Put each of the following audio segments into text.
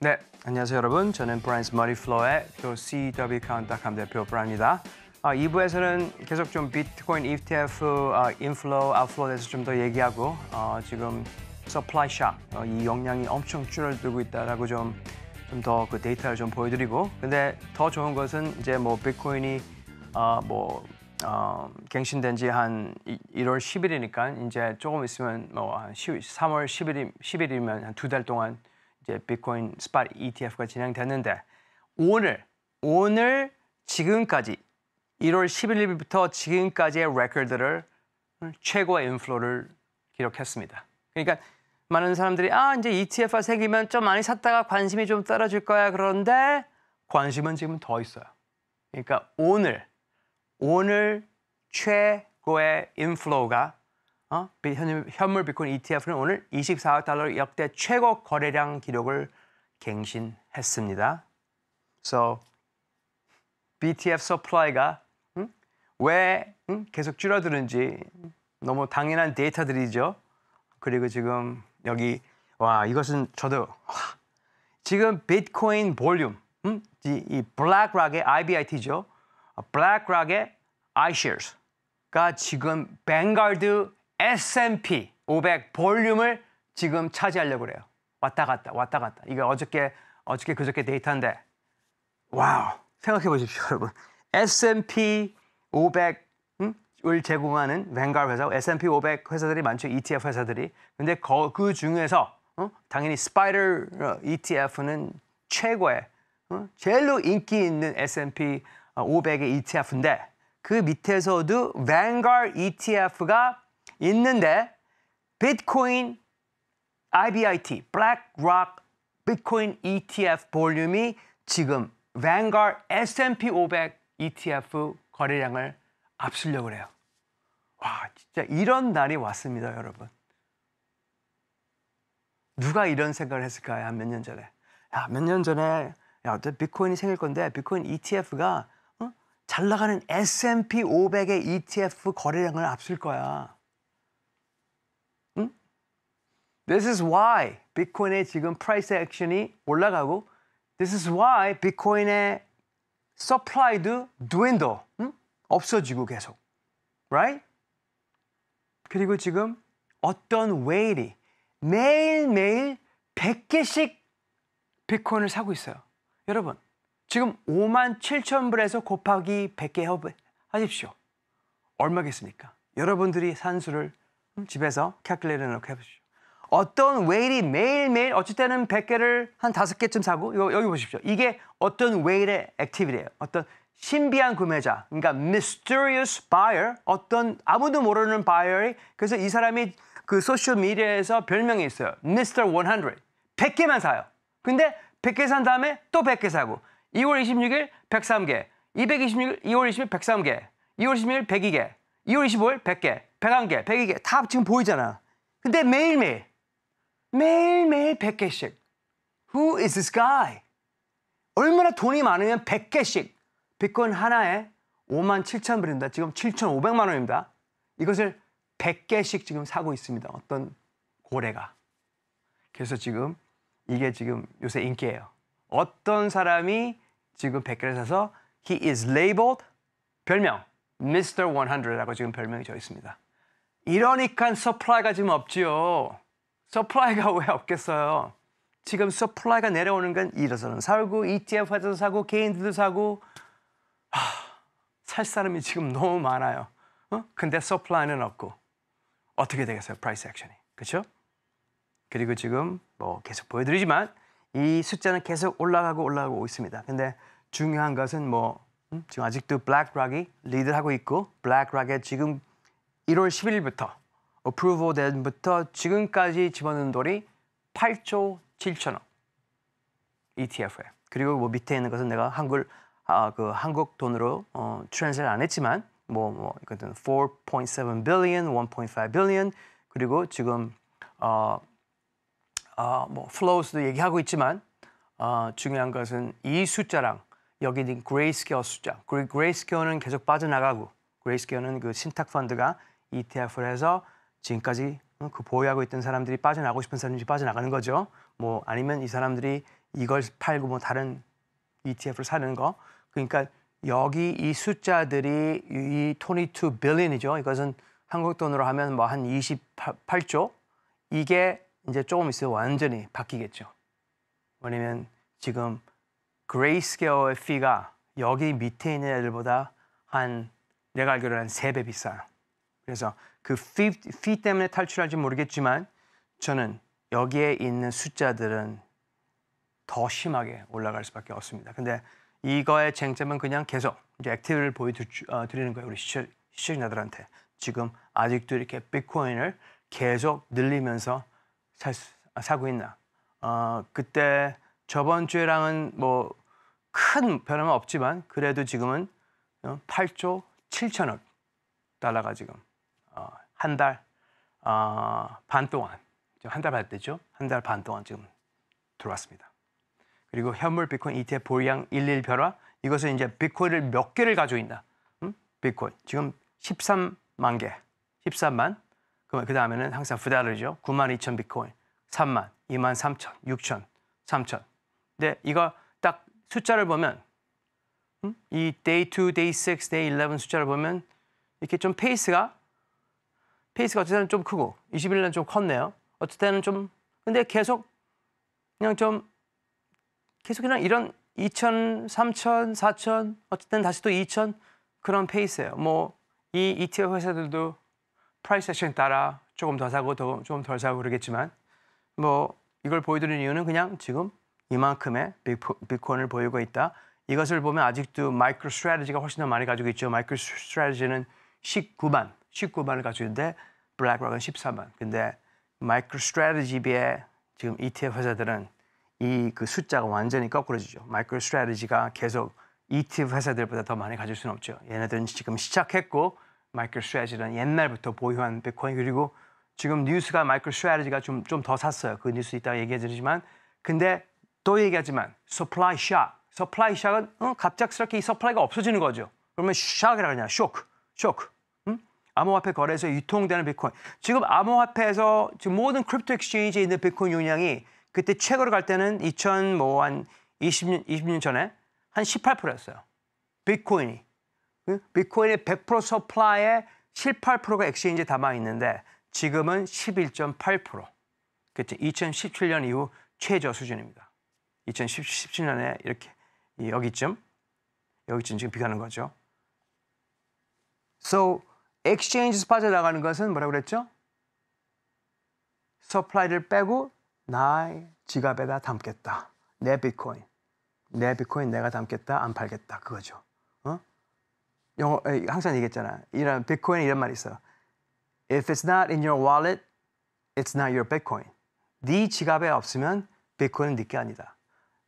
네, 안녕하세요 여러분. 저는 브라인스 머리플로의 표 CW 카운트닷컴 대표 브라입니다. 아, 2부에서는 계속 좀 비트코인 ETF 아, 인플로, 아웃플로에 대해서 좀 더 얘기하고 어, 지금 서플라이 샵, 어, 이 역량이 엄청 줄어들고 있다라고 좀 좀 더 그 데이터를 좀 보여드리고 근데 더 좋은 것은 이제 뭐 비트코인이 어, 뭐 어, 갱신된 지 한 1월 10일이니까 이제 조금 있으면 뭐한 3월 10일, 10일이면 한 두 달 동안 이제 비트코인 스팟 ETF가 진행됐는데 오늘 오늘 지금까지 1월 11일부터 지금까지의 레코드를 최고의 인플로를 기록했습니다. 그러니까 많은 사람들이 아 이제 ETF가 생기면 좀 많이 샀다가 관심이 좀 떨어질 거야 그런데 관심은 지금 더 있어요. 그러니까 오늘 오늘 최고의 인플로가 우 어? 현물 비콘 ETF는 오늘 24억 달러 역대 최고 거래량 기록을 갱신했습니다. So BTF supply가 응? 왜 응? 계속 줄어드는지 너무 당연한 데이터들이죠. 그리고 지금 여기 와 이것은 저도 와, 지금 비트코인 볼륨 응? 이, 이 블랙락의 IBIT죠. 어, 블랙락의 iShares가 지금 벵갈드 S&P 500 볼륨을 지금 차지하려고 그래요. 왔다 갔다 왔다 갔다. 이게 어저께 어저께 그저께 데이터인데 와우 생각해 보십시오 여러분. S&P 500을 제공하는 벵갈 회사, S&P 500 회사들이 많죠 ETF 회사들이. 근데 거, 그 중에서 어? 당연히 스파이더 어, ETF는 최고의 어? 제일로 인기 있는 S&P 500의 어, ETF인데 그 밑에서도 벵갈 ETF가 있는데 비트코인 IBIT, BlackRock 비트코인 ETF 볼륨이 지금 뱅가 S&P 500 ETF 거래량을 앞수려고 해요. 와, 진짜 이런 날이 왔습니다, 여러분. 누가 이런 생각을 했을까요? 몇 년 전에. 몇 년 전에 야, 비트코인이 생길 건데 비트코인 ETF가 어? 잘 나가는 S&P 500의 ETF 거래량을 앞설 거야. This is why 비트코인의 지금 프라이스 액션이 올라가고 This is why 비트코인의 supply도 dwindle 응? 없어지고 계속 right? 그리고 지금 어떤 웨일이 매일매일 100개씩 비트코인을 사고 있어요 여러분 지금 5만 7천 불에서 곱하기 100개 하십시오 얼마겠습니까? 여러분들이 산수를 집에서 캘큘레이터 넣고 해보십시오 어떤 웨일이 매일매일 어쨌든는 100개를 한 5개쯤 사고 이거 여기 보십시오. 이게 어떤 웨일의 액티비티예요. 어떤 신비한 구매자, 그러니까 mysterious buyer, 어떤 아무도 모르는 바이어이 그래서 이 사람이 그 소셜 미디어에서 별명이 있어요. Mr. 100. 100개만 사요. 근데 100개 산 다음에 또 100개 사고 2월 26일 103개, 226일 2월 20일 103개, 2월 16일 102개, 2월 25일 100개, 101개, 102개 다 지금 보이잖아. 근데 매일매일 매일매일 100개씩. Who is this guy? 얼마나 돈이 많으면 100개씩. 비트코인 하나에 5만 7천 불입니다. 지금 7,500만 원입니다. 이것을 100개씩 지금 사고 있습니다. 어떤 고래가. 그래서 지금 이게 지금 요새 인기예요. 어떤 사람이 지금 100개를 사서 he is labeled 별명 Mr. 100라고 지금 별명이 되어 있습니다. 이러니까 서플라이가 지금 없지요. 서플라이가 왜 없겠어요? 지금 서플라이가 내려오는 건 이래서는 살고 ETF 회사도 사고 개인들도 사고 하, 살 사람이 지금 너무 많아요. 어? 근데 서플라이는 없고 어떻게 되겠어요? 프라이스 액션이 그렇죠? 그리고 지금 뭐 계속 보여드리지만 이 숫자는 계속 올라가고 올라가고 있습니다. 근데 중요한 것은 뭐 음? 지금 아직도 블랙락이 리드하고 있고 블랙락의 지금 1월 10일부터 a p p r o 부터 지금까지 집어넣은 돈이 8조 7천억 ETF에 그리고 뭐 밑에 있는 것은 내가 한글 아, 그 한국 돈으로 어, 트랜스를 안 했지만 뭐 뭐 이거든 4.7 billion, 1.5 billion 그리고 지금 어, 어, 뭐 flows도 얘기하고 있지만 어, 중요한 것은 이 숫자랑 여기 있는 그레이스케어 숫자. 그레이스케어는 계속 빠져나가고 그레이스케어는 그 신탁 펀드가 ETF를 해서 지금까지 어, 그 보유하고 있던 사람들이 빠져나가고 싶은 사람들이 빠져나가는 거죠. 뭐 아니면 이 사람들이 이걸 팔고 뭐 다른 ETF를 사는 거. 그러니까 여기 이 숫자들이 이22 billion이죠. 이것은 한국 돈으로 하면 뭐 한 28조 이게 이제 조금 있어 완전히 바뀌겠죠. 왜냐면 지금 그레이스케어의 피가 여기 밑에 있는 애들보다 한 내가 알기로는 한 3배 비싸요. 그래서 그 fee, fee 때문에 탈출할지 모르겠지만 저는 여기에 있는 숫자들은 더 심하게 올라갈 수밖에 없습니다. 근데 이거의 쟁점은 그냥 계속 이제 액티브를 보여드리는 어, 거예요. 우리 시청, 시청자들한테 지금 아직도 이렇게 비트코인을 계속 늘리면서 살, 수, 아, 사고 있나? 어, 그때 저번 주에랑은 뭐 큰 변화는 없지만 그래도 지금은 8조 어, 7천억 달러가 지금 어, 한달반 어, 동안 한달반 되죠? 한 달 반 동안 지금 들어왔습니다. 그리고 현물 비콘 ETF 보양량11 변화 이것은 이제 비콘을몇 개를 가지고 있나? 음? 비콘 지금 13만 개, 13만. 그 다음에는 항상 부달러죠. 9만 2천 비트코인, 3만, 2만 3천, 6천, 3천. 근데 이거 딱 숫자를 보면 음? 이 day 2, day 6, day 11 숫자를 보면 이렇게 좀 페이스가 페이스가 어쨌든 좀 크고 21년 좀 컸네요. 어쨌든 좀 근데 계속 그냥 좀 계속 그냥 이런 2 0 3 0 4 0 0 0 어쨌든 다시 또 2 0 0 0 그런 페이스예요. 뭐 이 ETF 회사들도 프라이세 액션 따라 조금 더 사고 더, 조금 덜 사고 그러겠지만 뭐 이걸 보여드리는 이유는 그냥 지금 이만큼의 비트코인을 보이고 있다. 이것을 보면 아직도 마이크로 스트레지가 훨씬 더 많이 가지고 있죠. 마이크로 스트레지는 19만 19만을 가지고 있는데 블랙락은 14만. 근데 마이크로스트래티지비의 지금 ETF 회사들은 이 그 숫자가 완전히 거꾸로지죠. 마이크로스트래티지가 계속 ETF 회사들보다 더 많이 가질 수는 없죠. 얘네들은 지금 시작했고 마이크로스트래티지는 옛날부터 보유한 비트코인 그리고 지금 뉴스가 마이크로스트래티지가 좀 좀 더 샀어요. 그 뉴스 있다가 얘기해 드리지만 근데 또 얘기하지만 서플라이 샷. 서플라이 샥은 어, 갑작스럽게 이 서플라이가 없어지는 거죠. 그러면 샥이라 그냐 쇼크, 쇼크. 암호화폐 거래소에 유통되는 비트코인. 지금 암호화폐에서 지금 모든 크립토 익스체인지에 있는 비트코인 용량이 그때 최고로 갈 때는 2000 뭐 한 20년 20년 전에 한 18%였어요. 비트코인이. 비트코인의 100% 서플라이의 18%가 엑스체인지에 담아 있는데 지금은 11.8%. 그때 2017년 이후 최저 수준입니다. 2017년에 이렇게 여기쯤 여기쯤 지금 비가는 거죠. So exchanges 빠져나가는 것은 뭐라고 그랬죠? 서 u 라이 l 를 빼고 나의 지갑에다 담겠다. 내 비트코인. 내 비트코인 내가 담겠다. 안 팔겠다. 그거죠. 어? 영어, 항상 얘기했잖아. 이런 비트코인 이런 말이 있어. If it's not in your wallet, it's not your bitcoin. 네 지갑에 없으면 비트코인은 네게 아니다.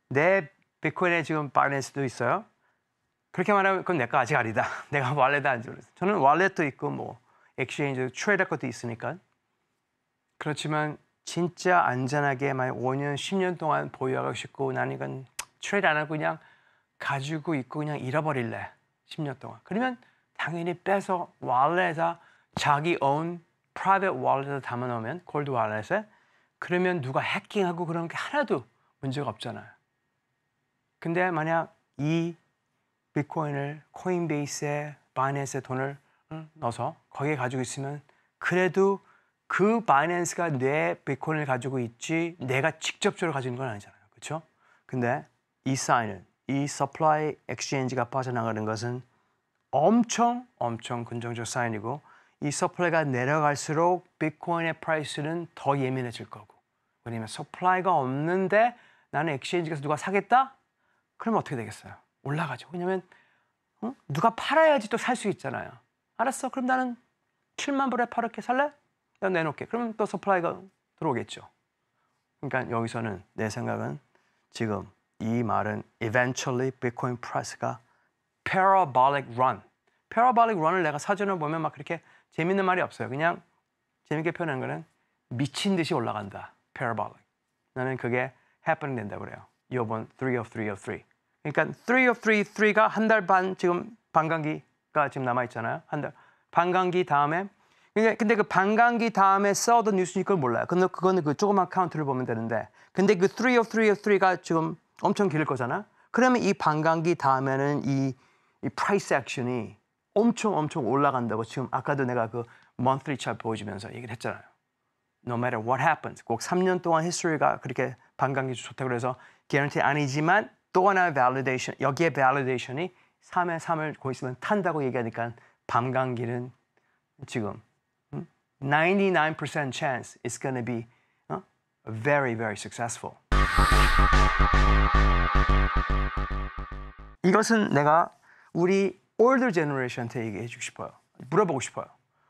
내 비트코인에 지금 바이낸스도 있어요. 그렇게 말하면 그건 내 거 아직 아니다. 내가 왈렛 안지 그래어 저는 왈렛도 있고 뭐 엑스체인지 트레이더 것도 있으니까 그렇지만 진짜 안전하게 만약 5년 10년 동안 보유하고 싶고 나는 이건 트레이드 안 하고 그냥 가지고 있고 그냥 잃어버릴래 10년 동안 그러면 당연히 빼서 왈렛에 자기 own private wallet에 담아놓으면 골드 왈렛에 그러면 누가 해킹하고 그런 게 하나도 문제가 없잖아요 근데 만약 이 비트코인을 코인베이스에 바이낸스에 돈을 넣어서 거기에 가지고 있으면 그래도 그 바이낸스가 내 비트코인을 가지고 있지 내가 직접적으로 가지고 있는 건 아니잖아요. 그렇죠? 근데 이 사인은 이 서플라이 엑 y e x c 가 빠져나가는 것은 엄청 엄청 긍정적 사인이고 이서플라이가 내려갈수록 비트코인의 프라이스는 더 예민해질 거고 왜냐면 서플라이가 없는데 나는 엑 x c h a n 서 누가 사겠다? 그러면 어떻게 되겠어요? 올라가죠. 왜냐면 어? 누가 팔아야지 또 살 수 있잖아요. 알았어. 그럼 나는 7만 불에 팔렇게 살래? 내가 내놓게. 그럼 또 서플라이가 들어오겠죠. 그러니까 여기서는 내 생각은 지금 이 말은 eventually Bitcoin price가 parabolic run. parabolic run을 내가 사전을 보면 막 그렇게 재밌는 말이 없어요. 그냥 재밌게 표현한 거는 미친 듯이 올라간다. parabolic. 나는 그게 happening 된다고 그래요. 이번 3 of 3 of 3. 그러니까 three of three, t h r e e 가한 달 반 지금 반감기가 지금 남아 있잖아요. 한 달. 반감기 다음에 그러니까 근데, 그 반감기 다음에 써던 뉴스니 그걸 몰라요. 근데 그거는 그 조그만 카운트를 보면 되는데 근데 그 three of t h r e 3 of e 가 지금 엄청 길 거잖아. 그러면 이 반감기 다음에는 이, 이 프라이스 액션이 엄청 엄청 올라간다고 지금 아까도 내가 그 monthly chart 보여주면서 얘기를 했잖아요. No matter what happens, 꼭 3년 동안 히스토리가 그렇게 반감기 좋다고 그래서 guarantee 아니지만 또 하나의 validation, 여기에 validation이 3의 3을 고 있으면 탄다고 얘기하니까 밤 감기는 지금 99% 음? chance it's g o n n a be uh, very, very successful. 이것은 내가 우리 older generation한테 얘기해 주고 싶어요. 물어보고 싶어요.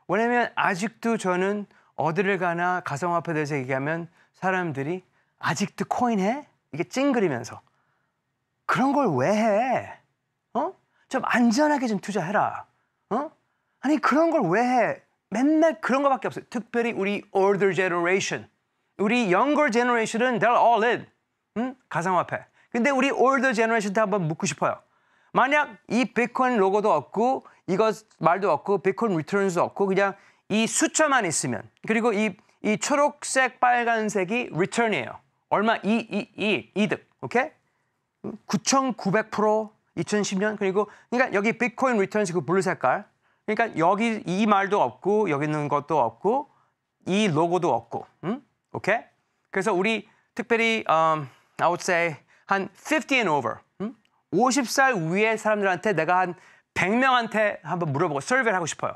왜냐면 아직도 저는 어디를 가나 가성화폐에 대해서 얘기하면 사람들이 아직도 코인 해? 이게 찡그리면서 그런 걸 왜 해? 어? 좀 안전하게 좀 투자해라. 어? 아니 그런 걸 왜 해? 맨날 그런 거밖에 없어요. 특별히 우리 older generation, 우리 younger generation은 they're all in. 응? 가상화폐. 근데 우리 older generation한테 한번 묻고 싶어요. 만약 이 비트코인 로고도 없고 이것 말도 없고 비트코인 리턴도 없고 그냥 이 숫자만 있으면 그리고 이, 이 초록색 빨간색이 return이에요. 얼마 이, 이, 이, 이득. 오케이? 9,900% 2010년 그리고 그러니까 여기 비트코인 리턴스 그 블루 색깔 그러니까 여기 이 말도 없고 여기 있는 것도 없고 이 로고도 없고 음? 오케이 그래서 우리 특별히 um, I would say 한 50 and over 음? 50살 위의 사람들한테 내가 한 100명한테 한번 물어보고 설베를 하고 싶어요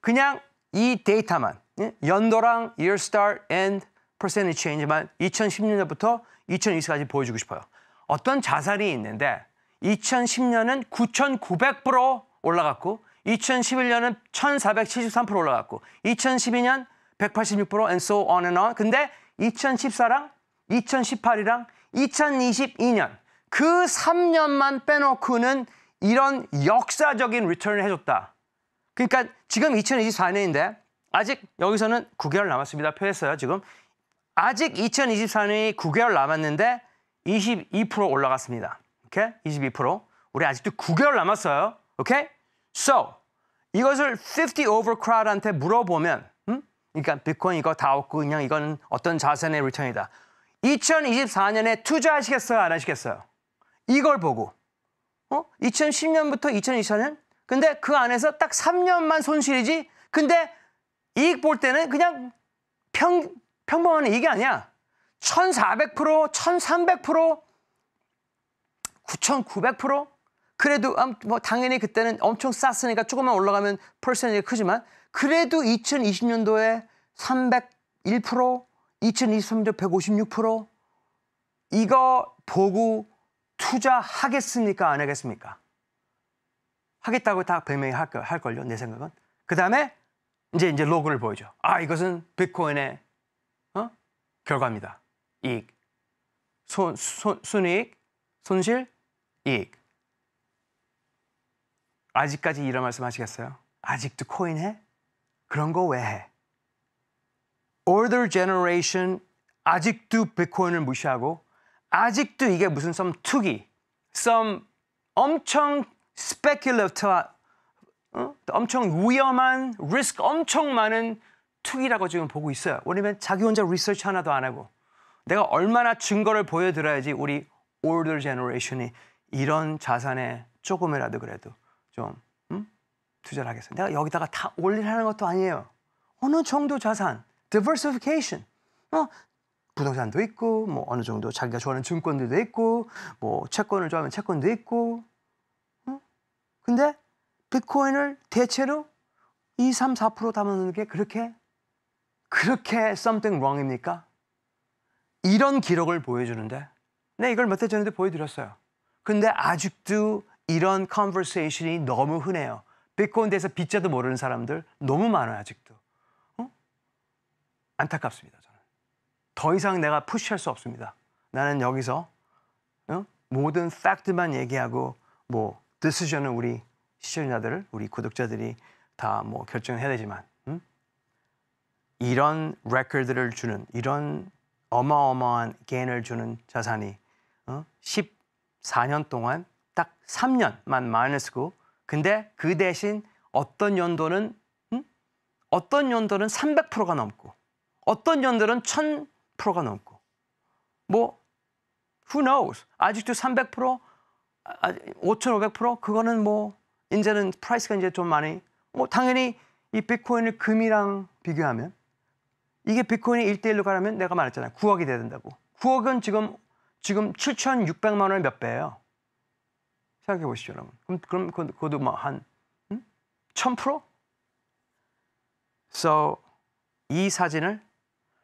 그냥 이 데이터만 예? 연도랑 year start and percentage change만 2010년부터 2020까지 보여주고 싶어요 어떤 자살이 있는데 2010년은 9,900% 올라갔고 2011년은 1,473% 올라갔고 2012년 186% and so on and on. 근데 2014랑 2018이랑 2022년 그 3년만 빼놓고는 이런 역사적인 리턴을 해줬다. 그러니까 지금 2024년인데 아직 여기서는 9개월 남았습니다. 표했어요, 지금. 아직 2024년이 9개월 남았는데 22% 올라갔습니다. 오케이? 22%. 우리 아직도 9개월 남았어요. 오케이? So, 이것을 50 over crowd한테 물어보면 음? 그러니까 비트코인 이거 다 없고 그냥 이건 어떤 자산의 리턴이다. 2024년에 투자하시겠어요? 안 하시겠어요? 이걸 보고 어? 2010년부터 2024년? 근데 그 안에서 딱 3년만 손실이지 근데 이익 볼 때는 그냥 평, 평범한 이익이 아니야. 1400%, 1300%, 9900% 그래도 뭐 당연히 그때는 엄청 쌌으니까 조금만 올라가면 퍼센트가 크지만 그래도 2020년도에 301%, 2023년 도156% 이거 보고 투자하겠습니까? 안 하겠습니까? 하겠다고 다 분명히 할, 할걸요, 내 생각은. 그 다음에 이제 이제 로그를 보여줘. 아, 이것은 비트코인의 어? 결과입니다. 이익, 손, 손, 순이익, 손실, 이익. 아직까지 이런 말씀 하시겠어요? 아직도 코인 해? 그런 거 왜 해? Older generation 아직도 비트코인을 무시하고 아직도 이게 무슨 썸 투기, 썸 엄청 스페 e 러트 l 어? 엄청 위험한, 리스크 엄청 많은 투기라고 지금 보고 있어요. 왜냐면 자기 혼자 리서치 하나도 안 하고 내가 얼마나 증거를 보여드려야지 우리 older generation이 이런 자산에 조금이라도 그래도 좀 음? 투자를 하겠어요. 내가 여기다가 다 올인하는 것도 아니에요. 어느 정도 자산, diversification. 어, 부동산도 있고 뭐 어느 정도 자기가 좋아하는 증권들도 있고 뭐 채권을 좋아하면 채권도 있고 어? 근데 비트코인을 대체로 2, 3, 4% 담아놓는 게 그렇게 그렇게 something wrong입니까? 이런 기록을 보여주는데 네, 이걸 몇해 전에도 보여드렸어요. 근데 아직도 이런 컨버세이션이 너무 흔해요. 비트코인에서 빚자도 모르는 사람들 너무 많아요, 아직도. 어? 안타깝습니다, 저는. 더 이상 내가 푸시할 수 없습니다. 나는 여기서 어? 모든 팩트만 얘기하고 뭐 디스전은 우리 시청자들, 우리 구독자들이 다 뭐 결정해야 되지만 음? 이런 레코드를 주는 이런 어마어마한 개인을 주는 자산이 어? 14년 동안 딱 3년만 마이너스고 근데 그 대신 어떤 연도는 음? 어떤 연도는 300%가 넘고 어떤 연도는 1000%가 넘고 뭐 who knows 아직도 300% 5,500% 아, 아, 그거는 뭐 이제는 프라이스가 이제 좀 많이 뭐 당연히 이 비트코인을 금이랑 비교하면 이게 비트코인이 일대일로 가려면 내가 말했잖아요. 9억이 돼야 된다고. 9억은 지금 지금 7,600만 원을몇 배예요? 생각해 보시죠, 여러분. 그럼 그럼 그것도 뭐한 음? 1000%? So 이 사진을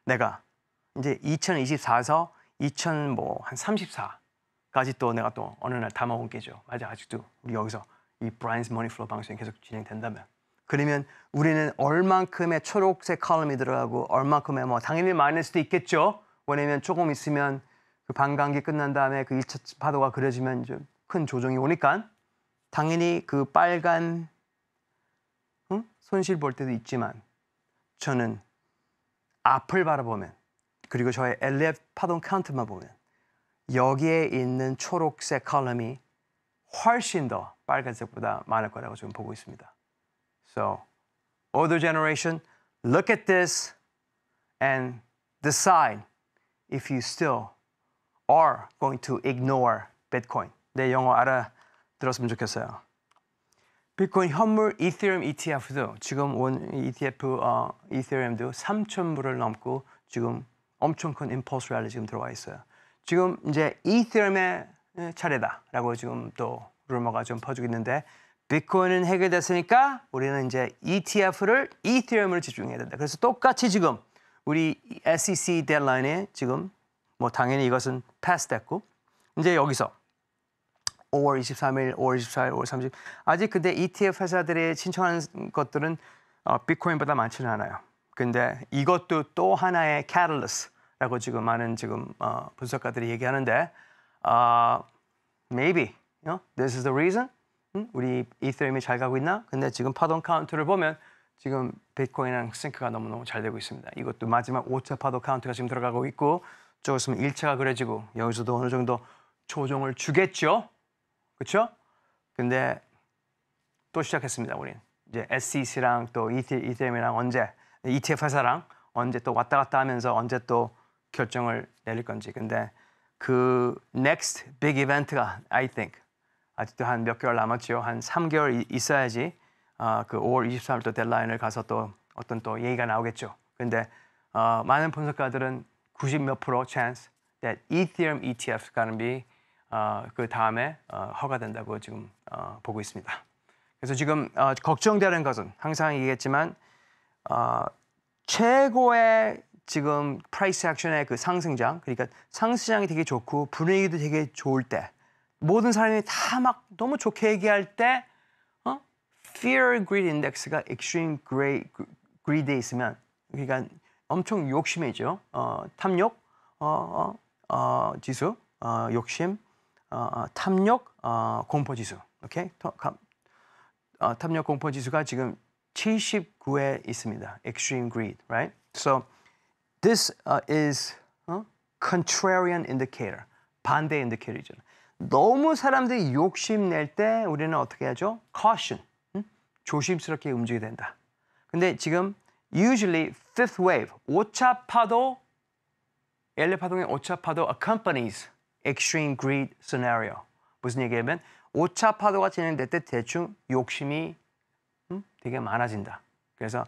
내가 이제 2024에서 2000 뭐 한 34까지 또 내가 또 어느 날 담아온 게죠. 아직 아직도 우리 여기서 이 브라인스 머니플로 방송이 계속 진행된다면 그러면 우리는 얼만큼의 초록색 칼럼이 들어가고 얼만큼의 뭐 당연히 많을 수도 있겠죠. 왜냐면 조금 있으면 그 반감기 끝난 다음에 그 1차 파도가 그려지면 좀 큰 조정이 오니까 당연히 그 빨간 응? 손실 볼 때도 있지만 저는 앞을 바라보면 그리고 저의 LF 파동 카운트만 보면 여기에 있는 초록색 칼럼이 훨씬 더 빨간색보다 많을 거라고 지금 보고 있습니다. So, older generation, look at this and decide if you still are going to ignore Bitcoin. 내 영어 알아들었으면 좋겠어요. 비트코인 현물 이더리움 ETF도 지금 온 ETF 어, 이더리움도 3천 불을 넘고 지금 엄청 큰 임펄스 랠리 지금 들어와 있어요. 지금 이제 이더리움의 차례다라고 지금 또 루머가 좀 퍼지고 있는데 비트코인은 해결됐으니까 우리는 이제 ETF를 이더리움을 집중해야 된다. 그래서 똑같이 지금 우리 SEC 데드라인에 지금 뭐 당연히 이것은 패스됐고 이제 여기서 5월 23일, 5월 24일, 5월 30일 아직 근데 ETF 회사들이 신청하는 것들은 어, 비트코인보다 많지는 않아요. 근데 이것도 또 하나의 캐럴리스라고 지금 많은 지금 어, 분석가들이 얘기하는데 어, maybe you know, this is the reason 우리 이더리움이 잘 가고 있나? 근데 지금 파동 카운트를 보면 지금 비트코인이랑 싱크가 너무너무 잘 되고 있습니다. 이것도 마지막 5차 파동 카운트가 지금 들어가고 있고 조금 있으면 1차가 그려지고 여기서도 어느 정도 조정을 주겠죠. 그렇죠? 근데 또 시작했습니다. 우린 이제 SEC랑 또 e t e 이랑 언제 ETF 회사랑 언제 또 왔다 갔다 하면서 언제 또 결정을 내릴 건지. 근데 그 next big event가 I think 아직도 한 몇 개월 남았죠. 한 3개월 있어야지 어, 그 5월 23일 또 델라인을 가서 또 어떤 또 얘기가 나오겠죠. 근데 어, 많은 분석가들은 90몇 프로 chance that Ethereum ETF's g o 어, 그 다음에 어, 허가된다고 지금 어, 보고 있습니다. 그래서 지금 어, 걱정되는 것은 항상 얘기했지만 어, 최고의 지금 프라이스 액션의 그 상승장 그러니까 상승장이 되게 좋고 분위기도 되게 좋을 때 모든 사람이 다 막 너무 좋게 얘기할 때 어? fear greed index가 extreme greed에 g r 있으면 그러니까 엄청 욕심이죠. 어, 탐욕, 어, 어, 지수, 어, 욕심, 어, 탐욕, 어, 공포 지수. 오케이? 어, 탐욕 공포 지수가 지금 79에 있습니다. Extreme greed, right? So this uh, is uh, contrarian indicator. 반대 인디케이터죠. 너무 사람들이 욕심낼 때 우리는 어떻게 하죠? caution. 음? 조심스럽게 움직여야 된다. 근데 지금 usually fifth wave, 오차 파도, 엘레 파동의 오차 파도 accompanies extreme greed scenario. 무슨 얘기냐면 오차 파도가 진행될 때 대충 욕심이 음? 되게 많아진다. 그래서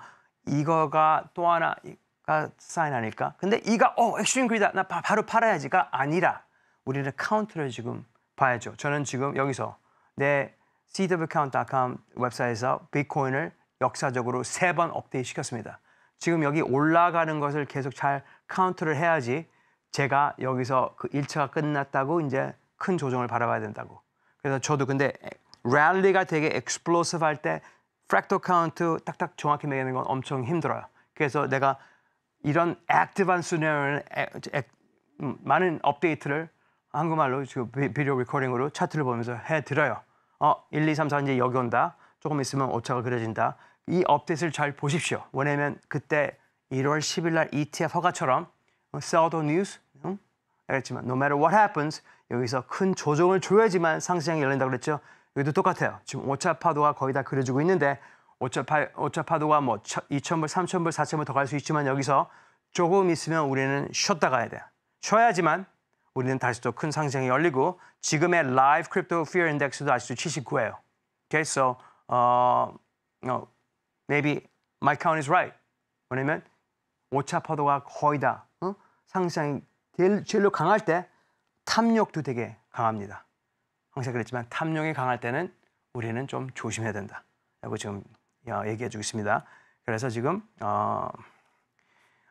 이거가 또 하나가 사인 아닐까? 근데 이가 어, 액션 그리다. 나 바, 로 팔아야지가 아니라 우리는 카운트를 지금 봐야죠. 저는 지금 여기서 내 cwcount.com 웹사이트에서 비트코인을 역사적으로 세 번 업데이트 시켰습니다. 지금 여기 올라가는 것을 계속 잘 카운트를 해야지 제가 여기서 그 1차가 끝났다고 이제 큰 조정을 바라봐야 된다고. 그래서 저도 근데 랠리가 되게 엑스플로시브 할때 프랙토 카운트 딱딱 정확히 매기는 건 엄청 힘들어요. 그래서 내가 이런 액티브한 수네어는 음, 많은 업데이트를 한국말로 지금 비디오 리코딩으로 차트를 보면서 해드려요. 어, 1, 2, 3, 4 이제 여기 온다. 조금 있으면 오차가 그려진다. 이 업데이트를 잘 보십시오. 왜냐면 그때 1월 10일 날 ETF 허가처럼 사우더 어, 뉴스 응? 알겠지만 no matter what happens 여기서 큰 조정을 줘야지만 상승이 열린다고 그랬죠. 여기도 똑같아요. 지금 오차 파도가 거의 다 그려지고 있는데 오차, 파, 오차 파도가 뭐 2,000불, 3,000불, 4,000불 더 갈 수 있지만 여기서 조금 있으면 우리는 쉬었다 가야 돼요. 쉬어야지만 우리는 다시 또 큰 상승이 열리고 지금의 라이브 크립토 y 어인덱스도 아직도 79예요. Okay, so uh, you know, maybe my count is right. 왜냐면 오차 파도가 거의 다 어? 상승이 제일로 강할 때 탐욕도 되게 강합니다. 항상 그랬지만 탐욕이 강할 때는 우리는 좀 조심해야 된다. 라고 지금 어, 얘기해 주고 있습니다. 그래서 지금 어,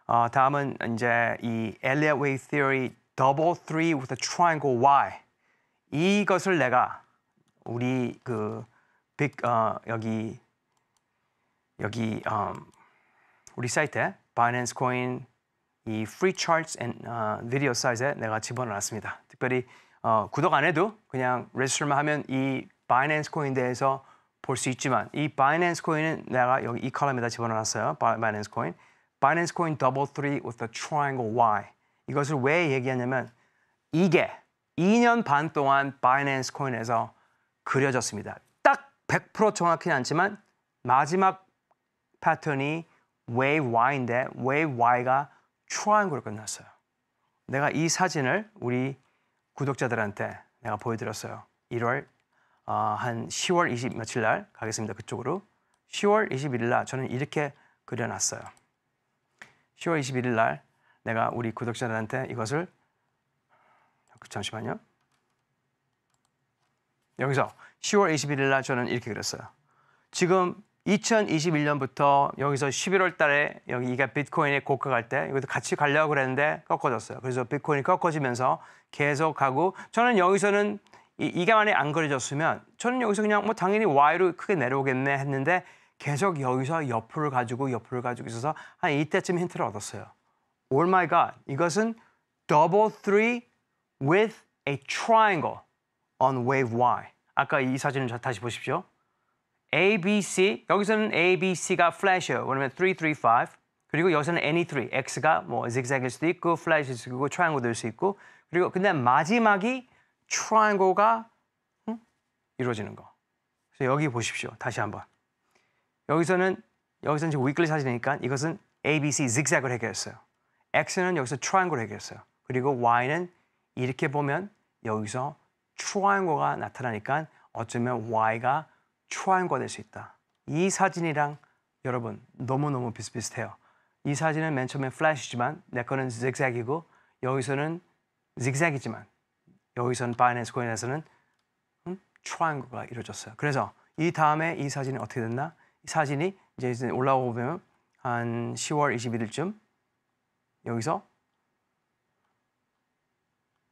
어, 다음은 이제 이 엘리엇 웨이 t 어 e double three with a triangle Y. 이것을 내가 우리 그 빅, 어, 여기 여기 um, 우리 사이트에 바이낸스 코인 이 free charts and uh, video size에 내가 집어넣었습니다. 특별히 어, 구독 안 해도 그냥 레지스터만 하면 이 바이낸스 코인 대해서 볼 수 있지만 이 바이낸스 코인은 내가 여기 이칼럼에다 집어넣었어요. 바이낸스 코인. 바이낸스 코인 double three with a triangle Y. 이것을 왜 얘기하냐면 이게 2년 반 동안 바이낸스 코인에서 그려졌습니다. 딱 100% 정확히는 않지만 마지막 패턴이 웨이 v y인데 웨이 v e y가 t r i a n 로 끝났어요. 내가 이 사진을 우리 구독자들한테 내가 보여드렸어요. 1월 어, 한 10월 20 며칠 날 가겠습니다. 그쪽으로 10월 21일 날 저는 이렇게 그려놨어요. 10월 21일 날 내가 우리 구독자들한테 이것을 그 잠시만요. 여기서 10월 21일 날 저는 이렇게 그랬어요. 지금 2021년부터 여기서 11월 달에 여기 이가 비트코인의 고가 갈 때 이것도 같이 가려고 그랬는데 꺾어졌어요. 그래서 비트코인이 꺾어지면서 계속 가고 저는 여기서는 이, 이가 만에 안 거려졌으면 저는 여기서 그냥 뭐 당연히 Y로 크게 내려오겠네 했는데 계속 여기서 옆으 가지고 옆으 가지고 있어서 한 이때쯤 힌트를 얻었어요. Oh my god. 이것은 double three with a triangle on wave Y. 아까 이 사진을 다시 보십시오. A, B, C. 여기서는 A, B, C가 flash예요. 그러면 3, 3, 5. 그리고 여기서는 any3. E, X가 뭐 zigzag일 수도 있고 flash일 수도 있고 triangle 될수 있고 그리고 근데 마지막이 triangle가 응? 이루어지는 거. 그래서 여기 보십시오. 다시 한번. 여기서는 여기서는 지금 위클리 사진이니까 이것은 A, B, C zigzag을 해결했어요. x는 여기서 트라이앵글 해결했어요. 그리고 y는 이렇게 보면 여기서 트라이앵글가 나타나니까 어쩌면 y가 트라이앵글 될수 있다. 이 사진이랑 여러분 너무너무 비슷비슷해요. 이 사진은 맨 처음에 플래시지만 내 거는 zigzag이고 여기서는 zigzag이지만 여기서는 바이낸스 코인에서는 음, 트라이앵글가 이루어졌어요. 그래서 이 다음에 이 사진이 어떻게 됐나? 이 사진이 이제 올라오고 보면 한 10월 21일쯤 여기서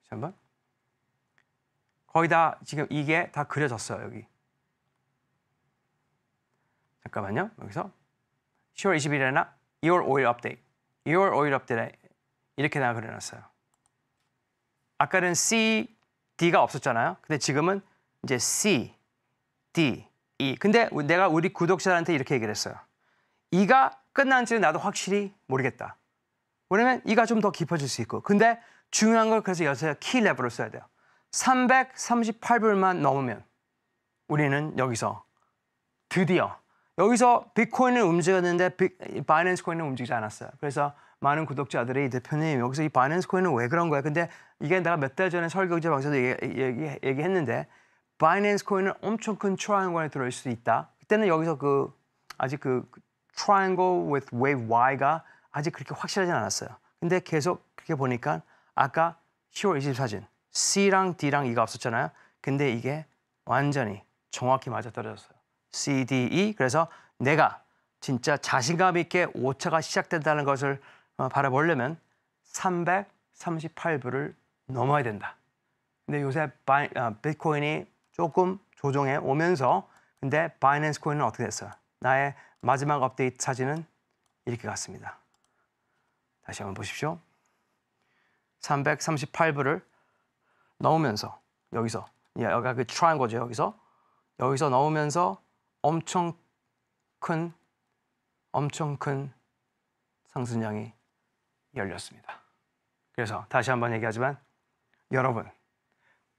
잠번 거의 다 지금 이게 다 그려졌어요 여기 잠깐만요 여기서 10월 20일에나 2월 5일 업데이 2월 5일 업데이 이렇게 나 그려놨어요 아까는 C, D가 없었잖아요 근데 지금은 이제 C, D, E 근데 내가 우리 구독자한테 이렇게 얘기를 했어요 이가 끝난지는 나도 확실히 모르겠다 왜냐면 이가 좀 더 깊어질 수 있고. 근데 중요한 걸 그래서 여기서 키 레버를 써야 돼요. 338불만 넘으면 우리는 여기서 드디어 여기서 비트코인을 움직였는데 비, 바이낸스 코인은 움직이지 않았어요. 그래서 많은 구독자들이 대표님 여기서 이 바이낸스 코인은 왜 그런 거야? 근데 이게 내가 몇 달 전에 설교제 방송에서 얘기, 얘기, 얘기했는데 바이낸스 코인은 엄청 큰 트라이앵글에 들어올 수 있다. 그때는 여기서 그 아직 그 트라이앵글 with wave y가 아직 그렇게 확실하진 않았어요. 근데 계속 그렇게 보니까 아까 10월 24진 C랑 D랑 E가 없었잖아요. 근데 이게 완전히 정확히 맞아떨어졌어요. C, D, E. 그래서 내가 진짜 자신감 있게 오차가 시작된다는 것을 어, 바라보려면 338불을 넘어야 된다. 근데 요새 바이, 어, 비트코인이 조금 조정해 오면서 근데 바이낸스 코인은 어떻게 됐어요? 나의 마지막 업데이트 사진은 이렇게 갔습니다. 다시 한번 보십시오. 3 3 8부를 넣으면서 여기서 여기가 그트라이거죠 여기서 여기서 넣으면서 엄청 큰 엄청 큰 상승장이 열렸습니다. 그래서 다시 한번 얘기하지만 여러분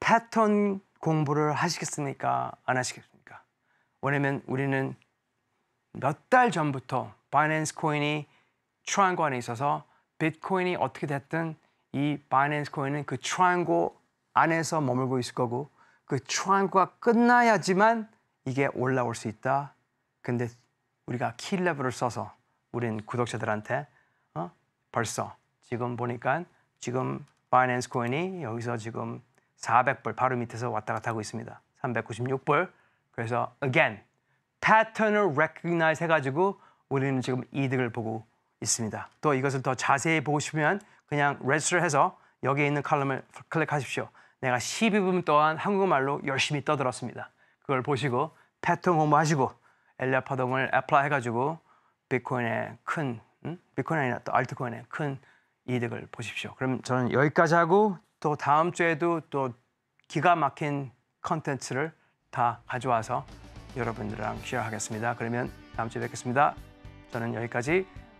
패턴 공부를 하시겠습니까? 안 하시겠습니까? 왜냐면 우리는 몇 달 전부터 바이낸스 코인이 트라이거 안에 있어서 비트코인이 어떻게 됐든 이 바이낸스 코인은 그 트라이앵글 안에서 머물고 있을 거고 그 트라이앵글가 끝나야지만 이게 올라올 수 있다. 근데 우리가 킬레벨을 써서 우린 구독자들한테 어? 벌써 지금 보니까 지금 바이낸스 코인이 여기서 지금 400불 바로 밑에서 왔다 갔다 하고 있습니다. 396불. 그래서 again 패턴을 recognize 해가지고 우리는 지금 이득을 보고 있습니다. 또 이것을 더 자세히 보시면 그냥 레스를 해서 여기에 있는 칼럼을 클릭하십시오. 내가 12분 동안 한국말로 열심히 떠들었습니다. 그걸 보시고 패턴 공부하시고 엘리아파동을 애플화 해가지고 비트코인의 큰 음? 비트코인 아니라 또 알트코인의 큰 이득을 보십시오. 그럼 저는 여기까지 하고 또 다음 주에도 또 기가 막힌 컨텐츠를 다 가져와서 여러분들랑 쉐어하겠습니다. 그러면 다음 주에 뵙겠습니다. 저는 여기까지